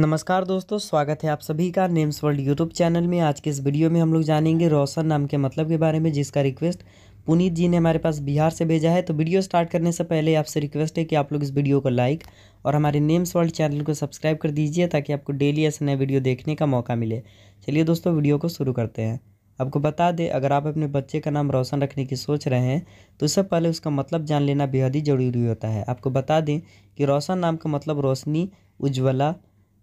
नमस्कार दोस्तों स्वागत है आप सभी का नेम्स वर्ल्ड यूट्यूब चैनल में आज के इस वीडियो में हम लोग जानेंगे रोशन नाम के मतलब के बारे में जिसका रिक्वेस्ट पुनीत जी ने हमारे पास बिहार से भेजा है तो वीडियो स्टार्ट करने से पहले आपसे रिक्वेस्ट है कि आप लोग इस वीडियो को लाइक और हमारे नेम्स वर्ल्ड चैनल को सब्सक्राइब कर दीजिए ताकि आपको डेली ऐसे नए वीडियो देखने का मौका मिले चलिए दोस्तों वीडियो को शुरू करते हैं आपको बता दें अगर आप अपने बच्चे का नाम रोशन रखने की सोच रहे हैं तो इससे पहले उसका मतलब जान लेना बेहद ही ज़रूरी होता है आपको बता दें कि रोशन नाम का मतलब रोशनी उज्ज्वला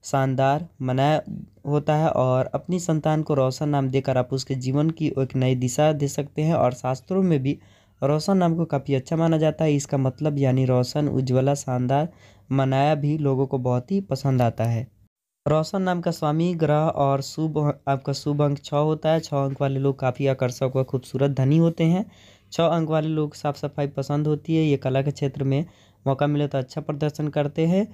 शानदार मनाया होता है और अपनी संतान को रोशन नाम देकर आप उसके जीवन की एक नई दिशा दे सकते हैं और शास्त्रों में भी रोशन नाम को काफ़ी अच्छा माना जाता है इसका मतलब यानी रोशन उज्ज्वला शानदार मनाया भी लोगों को बहुत ही पसंद आता है रोशन नाम का स्वामी ग्रह और शुभ आपका शुभ अंक छः होता है छः अंक वाले लोग काफ़ी आकर्षक व खूबसूरत धनी होते हैं छः अंक वाले लोग साफ सफाई पसंद होती है ये कला के क्षेत्र में मौका मिले तो अच्छा प्रदर्शन करते हैं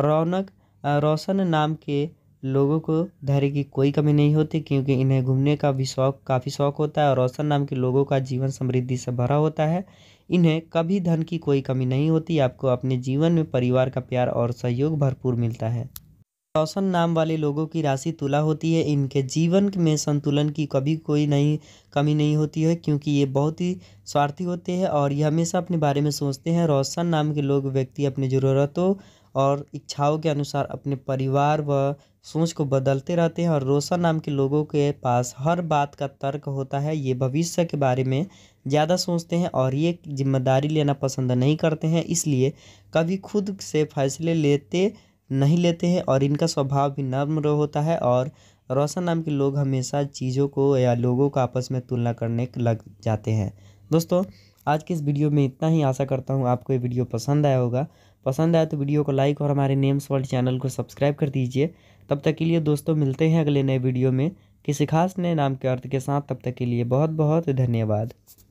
रौनक रोशन नाम के लोगों को धैर्य की कोई कमी नहीं होती क्योंकि इन्हें घूमने का भी शौक काफ़ी शौक होता है और रोशन नाम के लोगों का जीवन समृद्धि से भरा होता है इन्हें कभी धन की कोई कमी नहीं होती आपको अपने जीवन में परिवार का प्यार और सहयोग भरपूर मिलता है रोशन नाम वाले लोगों की राशि तुला होती है इनके जीवन में संतुलन की कभी कोई नहीं कमी नहीं होती है क्योंकि ये बहुत ही स्वार्थी होते हैं और ये हमेशा अपने बारे में सोचते हैं रोशन नाम के लोग व्यक्ति अपनी ज़रूरतों और इच्छाओं के अनुसार अपने परिवार व सोच को बदलते रहते हैं और रोशन नाम के लोगों के पास हर बात का तर्क होता है ये भविष्य के बारे में ज़्यादा सोचते हैं और ये जिम्मेदारी लेना पसंद नहीं करते हैं इसलिए कभी खुद से फैसले लेते नहीं लेते हैं और इनका स्वभाव भी नम्र होता है और रोशन नाम के लोग हमेशा चीज़ों को या लोगों को आपस में तुलना करने लग जाते हैं दोस्तों आज के इस वीडियो में इतना ही आशा करता हूँ आपको ये वीडियो पसंद आया होगा पसंद आया तो वीडियो को लाइक और हमारे नेम्स वर्ल्ड चैनल को सब्सक्राइब कर दीजिए तब तक के लिए दोस्तों मिलते हैं अगले नए वीडियो में किसी खास नए नाम के अर्थ के साथ तब तक के लिए बहुत बहुत धन्यवाद